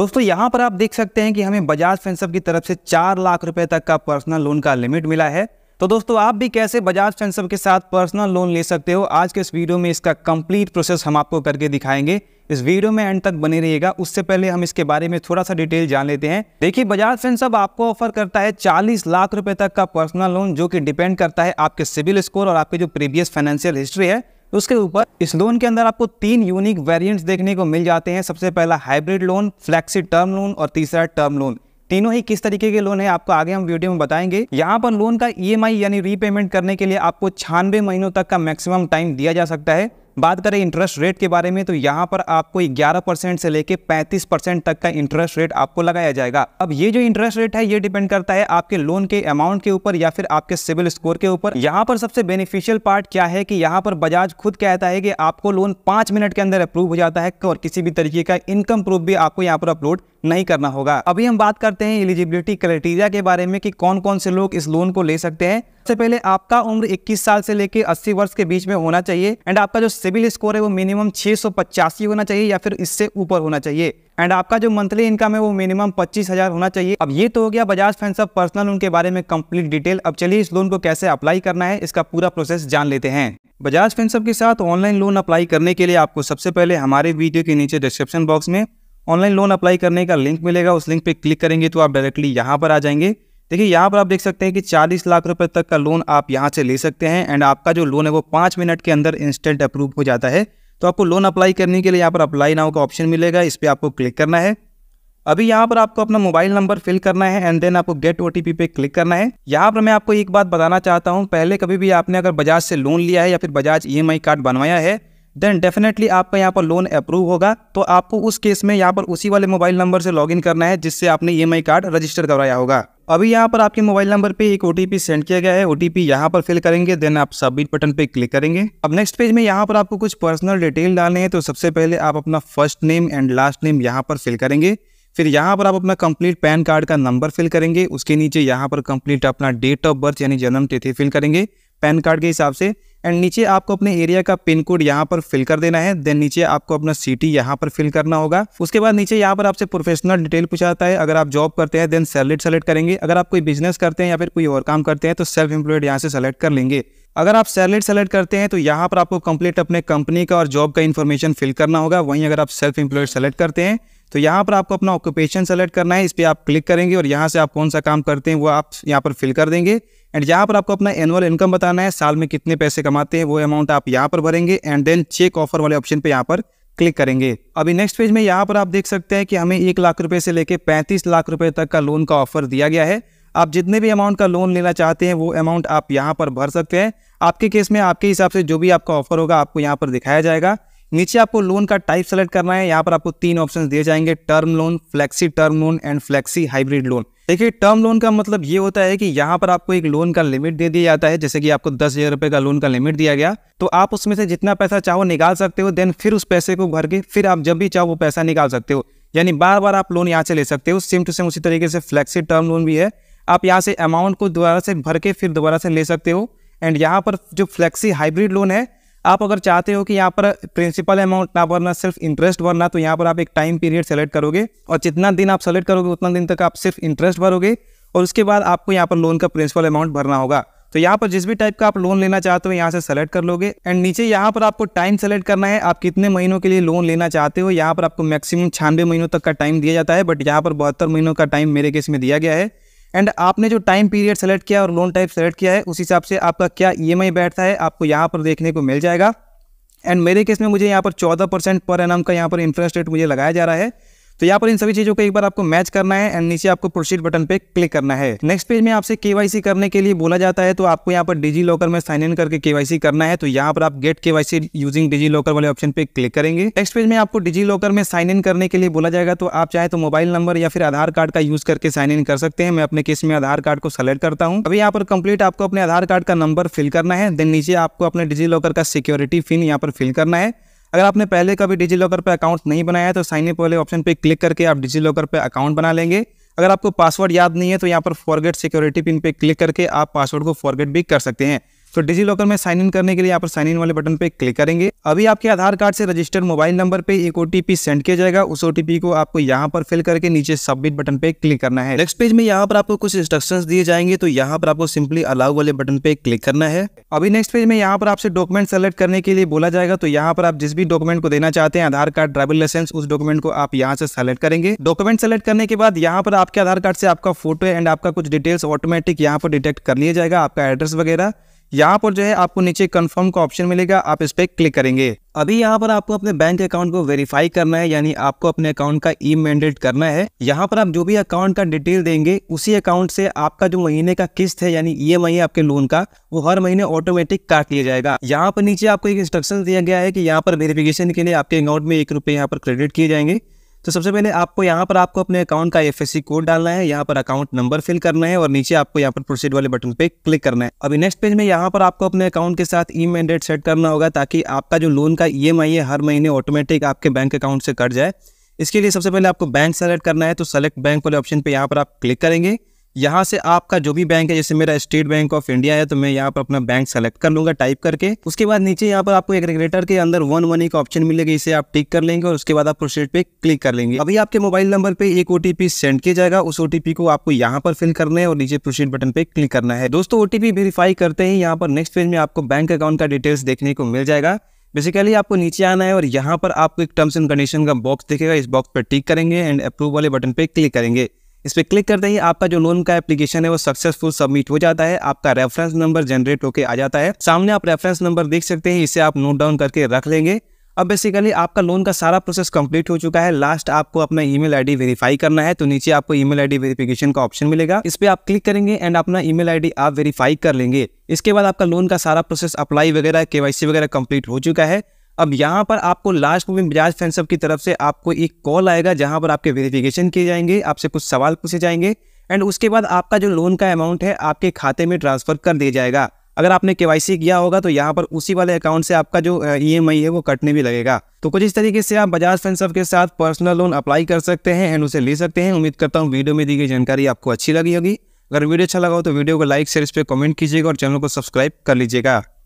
दोस्तों यहाँ पर आप देख सकते हैं कि हमें बजाज फेंसअप की तरफ से चार लाख रुपए तक का पर्सनल लोन का लिमिट मिला है तो दोस्तों आप भी कैसे बजाज फेंसअप के साथ पर्सनल लोन ले सकते हो आज के इस वीडियो में इसका कंप्लीट प्रोसेस हम आपको करके दिखाएंगे इस वीडियो में एंड तक बने रहिएगा उससे पहले हम इसके बारे में थोड़ा सा डिटेल जान लेते हैं देखिए बजाज फेंसअप आपको ऑफर करता है चालीस लाख रुपए तक का पर्सनल लोन जो कि डिपेंड करता है आपके सिविल स्कोर और आपके जो प्रीवियस फाइनेंशियल हिस्ट्री है उसके ऊपर इस लोन के अंदर आपको तीन यूनिक वेरिएंट्स देखने को मिल जाते हैं सबसे पहला hybrid loan flexi term loan और तीसरा टर्म लोन तीनों ही किस तरीके के लोन है आपको आगे हम वीडियो में बताएंगे यहाँ पर लोन का ईएमआई e यानी रीपेमेंट करने के लिए आपको छियानवे महीनों तक का मैक्सिमम टाइम दिया जा सकता है बात करें इंटरेस्ट रेट के बारे में तो यहाँ पर आपको 11 परसेंट से लेकर 35 परसेंट तक का इंटरेस्ट रेट आपको लगाया जाएगा अब ये जो इंटरेस्ट रेट है ये डिपेंड करता है आपके लोन के अमाउंट के ऊपर या फिर आपके सिविल स्कोर के ऊपर यहाँ पर सबसे बेनिफिशियल पार्ट क्या है कि यहाँ पर बजाज खुद कहता है कि आपको लोन पांच मिनट के अंदर अप्रूव हो जाता है और किसी भी तरीके का इनकम प्रूफ भी आपको यहाँ पर अपलोड नहीं करना होगा अभी हम बात करते हैं एलिजिबिलिटी क्राइटेरिया के बारे में कि कौन कौन से लोग इस लोन को ले सकते हैं सबसे पहले आपका उम्र 21 साल से लेकर 80 वर्ष के बीच में होना चाहिए एंड आपका जो सिविल स्कोर है वो मिनिमम छह होना चाहिए या फिर इससे ऊपर होना चाहिए एंड आपका जो मंथली इनकम है वो मिनिमम पच्चीस हजार होना चाहिए अब ये तो हो गया बजाज ऑफ पर्सनल लोन के बारे में कंप्लीट डिटेल अब चलिए इस लोन को कैसे अप्लाई करना है इसका पूरा प्रोसेस जान लेते हैं बजाज फेंसअप के साथ ऑनलाइन लोन अप्लाई करने के लिए आपको सबसे पहले हमारे वीडियो के नीचे डिस्क्रिप्शन बॉक्स में ऑनलाइन लोन अप्लाई करने का लिंक मिलेगा उस लिंक पे क्लिक करेंगे तो आप डायरेक्टली यहाँ पर आ जाएंगे देखिए यहाँ पर आप देख सकते हैं कि 40 लाख रुपए तक का लोन आप यहाँ से ले सकते हैं एंड आपका जो लोन है वो पाँच मिनट के अंदर इंस्टेंट अप्रूव हो जाता है तो आपको लोन अप्लाई करने के लिए यहाँ पर अप्लाई नाउ का ऑप्शन मिलेगा इस पर आपको क्लिक करना है अभी यहाँ पर आपको अपना मोबाइल नंबर फिल करना है एंड देन आपको गेट ओ पे क्लिक करना है यहाँ पर मैं आपको एक बात बताना चाहता हूँ पहले कभी भी आपने अगर बजाज से लोन लिया है या फिर बजाज ई e कार्ड बनवाया है देन डेफिनेटली आपका यहाँ पर लोन अप्रूव होगा तो आपको उस केस में यहाँ पर उसी वाले मोबाइल नंबर से लॉगिन करना है जिससे आपने ई कार्ड रजिस्टर करवाया होगा अभी यहाँ पर आपके मोबाइल नंबर पे एक ओ सेंड किया गया है ओ टी यहाँ पर फिल करेंगे देन आप सबमिट बटन पे क्लिक करेंगे अब नेक्स्ट पेज में यहाँ पर आपको कुछ पर्सनल डिटेल डालने हैं तो सबसे पहले आप अपना first name and last name यहाँ पर फिल करेंगे फिर यहाँ पर आप अपना कंप्लीट पैन कार्ड का नंबर फिल करेंगे उसके नीचे यहाँ पर कंप्लीट अपना डेट ऑफ बर्थ यानी जन्म तिथि फिल करेंगे पैन कार्ड के हिसाब से एंड नीचे आपको अपने एरिया का पिन कोड यहाँ पर फिल कर देना है देन नीचे आपको अपना सिटी यहाँ पर फिल करना होगा उसके बाद नीचे यहाँ पर आपसे प्रोफेशनल डिटेल पूछाता है अगर आप जॉब करते हैं देन सैलरीड सेलेक्ट करेंगे अगर आप कोई बिजनेस करते हैं या फिर कोई और काम करते हैं तो सेल्फ एम्प्लॉयड यहाँ से सेलेक्ट कर लेंगे अगर आप सैलरीड सेलेक्ट करते हैं तो यहाँ पर आपको कंप्लीट अपने कंपनी का और जॉब का इन्फॉर्मेशन फिल करना होगा वहीं अगर आप सेल्फ एम्प्लॉयड सेलेक्ट करते हैं तो यहाँ पर आपको अपना ऑक्यूपेशन सेलेक्ट करना है इस पर आप क्लिक करेंगे और यहाँ से आप कौन सा काम करते हैं वो आप यहाँ पर फिल कर देंगे एंड यहाँ पर आपको अपना एनुअल इनकम बताना है साल में कितने पैसे कमाते हैं वो अमाउंट आप यहाँ पर भरेंगे एंड देन चेक ऑफर वाले ऑप्शन पर यहाँ पर क्लिक करेंगे अभी नेक्स्ट पेज में यहाँ पर आप देख सकते हैं कि हमें एक लाख रुपये से लेकर पैंतीस लाख रुपए तक का लोन का ऑफर दिया गया है आप जितने भी अमाउंट का लोन लेना चाहते हैं वो अमाउंट आप यहाँ पर भर सकते हैं आपके केस में आपके हिसाब से जो भी आपका ऑफर होगा आपको यहाँ पर दिखाया जाएगा नीचे आपको लोन का टाइप सेलेक्ट करना है यहाँ पर आपको तीन ऑप्शन दिए जाएंगे term loan flexi term loan and flexi hybrid loan देखिए टर्म लोन का मतलब ये होता है कि यहाँ पर आपको एक लोन का लिमिट दे दिया जाता है जैसे कि आपको दस हज़ार रुपये का लोन का लिमिट दिया गया तो आप उसमें से जितना पैसा चाहो निकाल सकते हो देन फिर उस पैसे को भर के फिर आप जब भी चाहो वो पैसा निकाल सकते हो यानी बार बार आप लोन यहाँ से ले सकते हो सेम टू सेम उसी तरीके से फ्लेक्सी टर्म लोन भी है आप यहाँ से अमाउंट को दोबारा से भर के फिर दोबारा से ले सकते हो एंड यहाँ पर जो फ्लेक्सी हाइब्रिड लोन है आप अगर चाहते हो कि यहाँ पर प्रिंसिपल अमाउंट ना भरना सिर्फ इंटरेस्ट भरना तो यहाँ पर आप एक टाइम पीरियड सेलेक्ट करोगे और जितना दिन आप सेलेक्ट करोगे उतना दिन तक आप सिर्फ इंटरेस्ट भरोगे और उसके बाद आपको यहाँ पर लोन का प्रिंसिपल अमाउंट भरना होगा तो यहाँ पर जिस भी टाइप का आप लोन लेना चाहते हो यहाँ से सेलेक्ट कर लोगे एंड नीचे यहाँ पर आपको टाइम सेलेक्ट करना है आप कितने महीनों के लिए लोन लेना चाहते हो यहाँ पर आपको मैक्सिमम छानबे महीनों तक का टाइम दिया जाता है बट यहाँ पर बहत्तर महीनों का टाइम मेरे केस में दिया गया है एंड आपने जो टाइम पीरियड सेलेक्ट किया और लोन टाइप सेलेक्ट किया है उस हिसाब से आपका क्या ई e बैठता है आपको यहाँ पर देखने को मिल जाएगा एंड मेरे केस में मुझे यहाँ पर चौदह परसेंट पर एन का यहाँ पर इंटरेस्ट रेट मुझे लगाया जा रहा है तो यहाँ पर इन सभी चीजों को एक बार आपको मैच करना है एंड नीचे आपको प्रोसीड बटन पे क्लिक करना है नेक्स्ट पेज में आपसे केवाईसी करने के लिए बोला जाता है तो आपको यहाँ पर डिजी लॉकर में साइन इन करके केवाईसी करना है तो यहाँ पर आप get KYC using DigiLocker वाले ऑप्शन पे क्लिक करेंगे नेक्स्ट पेज में आपको डिजी लॉकर में साइन इन करने के लिए बोला जाएगा तो आप चाहे तो मोबाइल नंबर या फिर आधार कार्ड का यूज करके साइन इन कर सकते हैं मैं अपने केस में आधार कार्ड को सेलेक्ट करता हूँ अभी यहाँ पर कंप्लीट आपको अपने आधार कार्ड का नंबर फिल करना है देन नीचे आपको अपने डिजी लॉकर का सिक्योरिटी फिन यहाँ पर फिल करना है अगर आपने पहले कभी डिजी लॉकर पर अकाउंट नहीं बनाया तो साइन इन वाले ऑप्शन पर क्लिक करके आप डिजी लॉकर पर अकाउंट बना लेंगे अगर आपको पासवर्ड याद नहीं है तो यहाँ पर फॉरगेट सिक्योरिटी पिन पे क्लिक करके आप पासवर्ड को फॉरगेट भी कर सकते हैं तो डिजी लॉकर में साइन इन करने के लिए यहाँ पर साइन इन वाले बटन पे क्लिक करेंगे अभी आपके आधार कार्ड से रजिस्टर्ड मोबाइल नंबर पे एक ओटीपी सेंड किया जाएगा उस ओटीपी को आपको यहाँ पर फिल करके नीचे सबमिट बटन पे क्लिक करना है नेक्स्ट पेज में यहाँ पर आपको कुछ इंस्ट्रक्शन दिए जाएंगे तो यहाँ पर आपको सिंपली अलाउ वाले बटन पे क्लिक करना है अभी नेक्स्ट पेज में यहाँ पर आपसे डॉक्यूमेंट सेलेक्ट करने के लिए बोला जाएगा तो यहाँ पर आप जिस भी डॉक्यूमेंट को देना चाहते हैं आधार कार्ड ड्राइविंग लाइसेंस उस डॉक्यूमेंट को आप यहाँ से सेलेक्ट करेंगे डॉक्यूमेंट सेलेक्ट करने के बाद यहाँ पर आपके आधार कार्ड से आपका फोटो एंड आपका कुछ डिटेल्स ऑटोमेटिक यहाँ पर डिटेक्ट कर लिया जाएगा आपका एड्रेस वगैरह यहाँ पर जो है आपको नीचे कंफर्म का ऑप्शन मिलेगा आप इस पर क्लिक करेंगे अभी यहाँ पर आपको अपने बैंक अकाउंट को वेरीफाई करना है यानी आपको अपने अकाउंट का ई मैंडेट करना है यहाँ पर आप जो भी अकाउंट का डिटेल देंगे उसी अकाउंट से आपका जो महीने का किस्त है यानी ई e आपके लोन का वो हर महीने ऑटोमेटिक काट लिया जाएगा यहाँ पर नीचे आपको एक इंस्ट्रक्शन दिया गया है की यहाँ पर वेरिफिकेशन के लिए आपके अकाउंट में एक रुपए यहाँ पर क्रेडिट किए जाएंगे तो सबसे पहले आपको यहाँ पर आपको अपने अकाउंट का एफ कोड डालना है यहाँ पर अकाउंट नंबर फिल करना है और नीचे आपको यहाँ पर प्रोसीड वाले बटन पे क्लिक करना है अभी नेक्स्ट पेज में यहाँ पर आपको अपने अकाउंट के साथ ई मैंडेट सेट करना होगा ताकि आपका जो लोन का ई e है हर महीने ऑटोमेटिक आपके बैंक अकाउंट से कट जाए इसके लिए सबसे पहले आपको बैंक सेलेक्ट करना है तो सेलेक्ट बैंक वाले ऑप्शन पर यहाँ पर आप क्लिक करेंगे यहाँ से आपका जो भी बैंक है जैसे मेरा स्टेट बैंक ऑफ इंडिया है तो मैं यहाँ पर अपना बैंक सेलेक्ट कर लूंगा टाइप करके उसके बाद नीचे यहाँ पर आपको एक रेगुलेटर के अंदर वन वन एक ऑप्शन मिलेगा इसे आप टिक कर लेंगे और उसके बाद आप प्रोसीड पे क्लिक कर लेंगे अभी आपके मोबाइल नंबर पे एक ओटीपी सेंड किया जाएगा उस ओटीपी को आपको यहाँ पर फिल करना है और नीचे प्रोसीड बटन पे क्लिक करना है दोस्तों ओटीपी वेरीफाई करते ही यहाँ पर नेक्स्ट पेज में आपको बैंक अकाउंट का डिटेल्स देखने को मिल जाएगा बेसिकली आपको नीचे आना है और यहाँ पर आपको एक टर्म्स एंड कंडीशन का बॉक्स दिखेगा इस बॉक्स पर टिक करेंगे एंड अप्रूव वाले बटन पे क्लिक करेंगे इस पर क्लिक करते ही आपका जो लोन का एप्लीकेशन है वो सक्सेसफुल सबमिट हो जाता है आपका रेफरेंस नंबर जनरेट होकर आ जाता है सामने आप रेफरेंस नंबर देख सकते हैं इसे आप नोट डाउन करके रख लेंगे अब बेसिकली आपका लोन का सारा प्रोसेस कंप्लीट हो चुका है लास्ट आपको अपना ईमेल आईडी वेरीफाई करना है तो नीचे आपको ईमेल आईडी वेरिफिकेशन का ऑप्शन मिलेगा इस पर आप क्लिक करेंगे एंड अपना ईमेल आईडी आप वेरीफाई कर लेंगे इसके बाद आपका लोन का सारा प्रोसेस अप्लाई वगैरह केवाईसी वगैरह कंप्लीट हो चुका है अब यहाँ पर आपको लास्ट में बजाज फेंसअप की तरफ से आपको एक कॉल आएगा जहाँ पर आपके वेरिफिकेशन किए जाएंगे आपसे कुछ सवाल पूछे जाएंगे एंड उसके बाद आपका जो लोन का अमाउंट है आपके खाते में ट्रांसफ़र कर दिया जाएगा अगर आपने के किया होगा तो यहाँ पर उसी वाले अकाउंट से आपका जो ई e है वो कटने भी लगेगा तो कुछ इस तरीके से आप बजाज फेंसअप के साथ पर्सनल लोन अप्लाई कर सकते हैं एंड उसे ले सकते हैं उम्मीद करता हूँ वीडियो में दी गई जानकारी आपको अच्छी लगी होगी अगर वीडियो अच्छा लगा हो तो वीडियो को लाइक शेयर इस पर कमेंट कीजिएगा और चैनल को सब्सक्राइब कर लीजिएगा